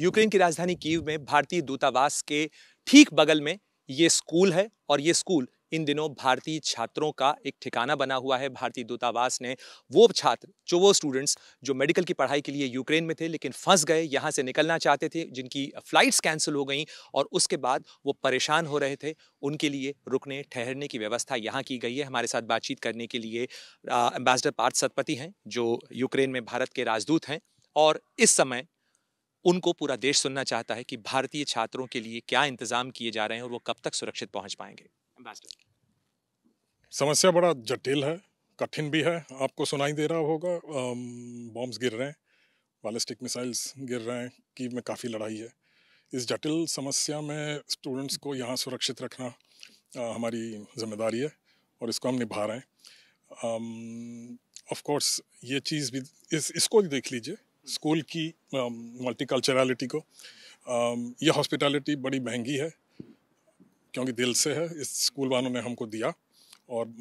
Ukraine की राजधानी Kyiv में भारतीय दूतावास के ठीक बगल में ये स्कूल है और ये स्कूल इन दिनों भारतीय छात्रों का एक ठिकाना बना हुआ है भारतीय दूतावास ने वो छात्र जो वो स्टूडेंट्स जो मेडिकल की पढ़ाई के लिए यूक्रेन में थे लेकिन फंस गए यहाँ से निकलना चाहते थे जिनकी फ़्लाइट्स कैंसिल हो गई और उसके बाद वो परेशान हो रहे थे उनके लिए रुकने ठहरने की व्यवस्था यहाँ की गई है हमारे साथ बातचीत करने के लिए एम्बेसडर पार्थ सतपति हैं जो यूक्रेन में भारत के राजदूत हैं और इस समय उनको पूरा देश सुनना चाहता है कि भारतीय छात्रों के लिए क्या इंतजाम किए जा रहे हैं और वो कब तक सुरक्षित पहुंच पाएंगे समस्या बड़ा जटिल है कठिन भी है आपको सुनाई दे रहा होगा बॉम्ब्स गिर रहे हैं बैलिस्टिक मिसाइल्स गिर रहे हैं कि में काफ़ी लड़ाई है इस जटिल समस्या में स्टूडेंट्स को यहाँ सुरक्षित रखना आ, हमारी जिम्मेदारी है और इसको हम निभा रहे हैं ऑफ कोर्स ये चीज़ भी इस इसको भी देख लीजिए स्कूल की मल्टीकल्चरलिटी um, को um, यह हॉस्पिटलिटी बड़ी महंगी है क्योंकि दिल से है इस स्कूल वालों ने हमको दिया और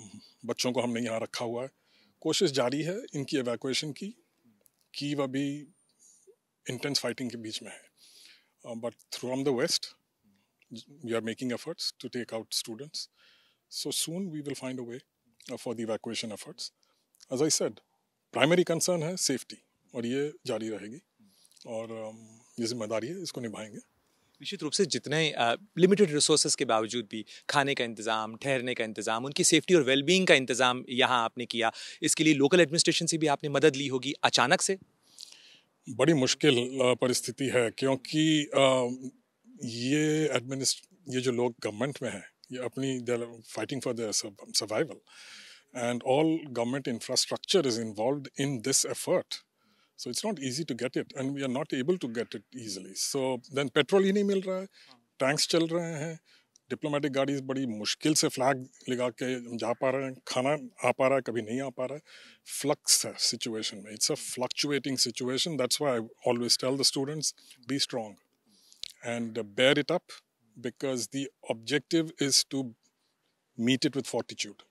बच्चों को हमने यहाँ रखा हुआ है कोशिश जारी है इनकी एवेकुएशन की वह अभी इंटेंस फाइटिंग के बीच में है but through um the west we are making efforts to take out students so soon we will find a way for the evacuation efforts as I said primary concern है safety और ये जारी रहेगी और ये जिम्मेदारी है इसको निभाएंगे निश्चित रूप से जितने लिमिटेड रिसोर्सेज के बावजूद भी खाने का इंतज़ाम ठहरने का इंतज़ाम उनकी सेफ्टी और वेलबींग का इंतज़ाम यहाँ आपने किया इसके लिए लोकल एडमिनिस्ट्रेशन से भी आपने मदद ली होगी अचानक से बड़ी मुश्किल परिस्थिति है क्योंकि ये एडमिनिस्ट ये जो लोग गवर्नमेंट में हैं ये अपनी fighting for their survival and all government infrastructure is involve in this effort So it's not easy to get it, and we are not able to get it easily. So then petrol ही नहीं मिल tanks चल रहे हैं, diplomatic गाड़ी बड़ी मुश्किल से flag लगा के जा पा रहे हैं, खाना आ पा रहा है, कभी नहीं आ flux situation It's a fluctuating situation. That's why I always tell the students, be strong and bear it up, because the objective is to meet it with fortitude.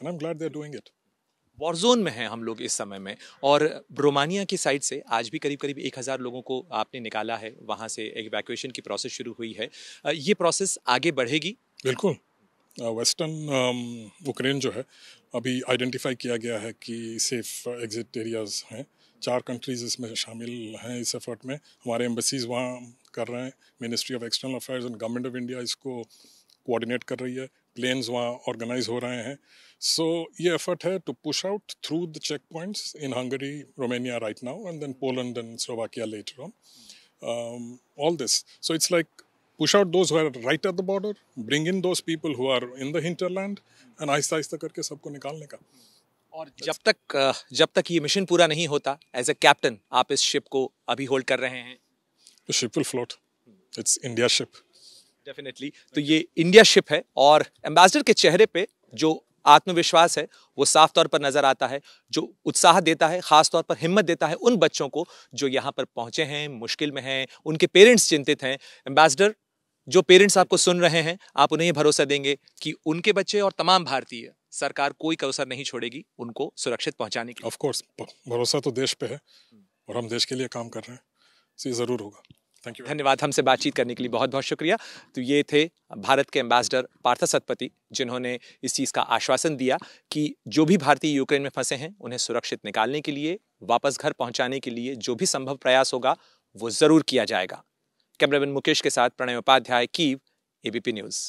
And I'm glad they're doing it. Warzone में हैं हम लोग इस समय में और Romania की side से आज भी करीब करीब एक हज़ार लोगों को आपने निकाला है वहाँ से एवैक्यूएशन की प्रोसेस शुरू हुई है ये प्रोसेस आगे बढ़ेगी बिल्कुल वेस्टर्न यूक्रेन जो है अभी आइडेंटिफाई किया गया है कि सेफ एग्जिट एरियाज़ हैं चार कंट्रीज़ इसमें शामिल हैं इस एफर्ट में हमारे एम्बसीज़ वहाँ कर रहे हैं ministry of external affairs and government of India इसको कोऑर्डिनेट कर रही है प्लेन्स वहाँ ऑर्गेनाइज हो रहे हैं सो so, ये एफर्ट है to push out through the check points in Hungary Romania right now and then Poland and Slovakia later on all this so it's like push out those हुआ right at the border bring in those people who are in the hinterland and आहिस्ता आहिस्ता करके सबको निकालने का और जब तक जब तक ये मिशन पूरा नहीं होता एज ए कैप्टन आप इस शिप को अभी होल्ड कर रहे हैं ship will float it's India ship definitely तो ये इंडिया शिप है और एम्बेसडर के चेहरे पे जो आत्मविश्वास है वो साफ तौर पर नज़र आता है जो उत्साह देता है ख़ास तौर पर हिम्मत देता है उन बच्चों को जो यहाँ पर पहुँचे हैं मुश्किल में हैं उनके पेरेंट्स चिंतित हैं एम्बेसडर जो पेरेंट्स आपको सुन रहे हैं आप उन्हें भरोसा देंगे कि उनके बच्चे और तमाम भारतीय सरकार कोई कसर नहीं छोड़ेगी उनको सुरक्षित पहुंचाने की ऑफ कोर्स भरोसा तो देश पे है हम्म। और हम देश के लिए काम कर रहे हैं तो ज़रूर होगा थैंक यू धन्यवाद हमसे बातचीत करने के लिए बहुत बहुत शुक्रिया तो ये थे भारत के एम्बेसडर पार्थ सतपति जिन्होंने इस चीज़ का आश्वासन दिया कि जो भी भारतीय यूक्रेन में फंसे हैं उन्हें सुरक्षित निकालने के लिए वापस घर पहुंचाने के लिए जो भी संभव प्रयास होगा वो ज़रूर किया जाएगा कैमरामैन मुकेश के साथ प्रणय उपाध्याय की एबीपी न्यूज़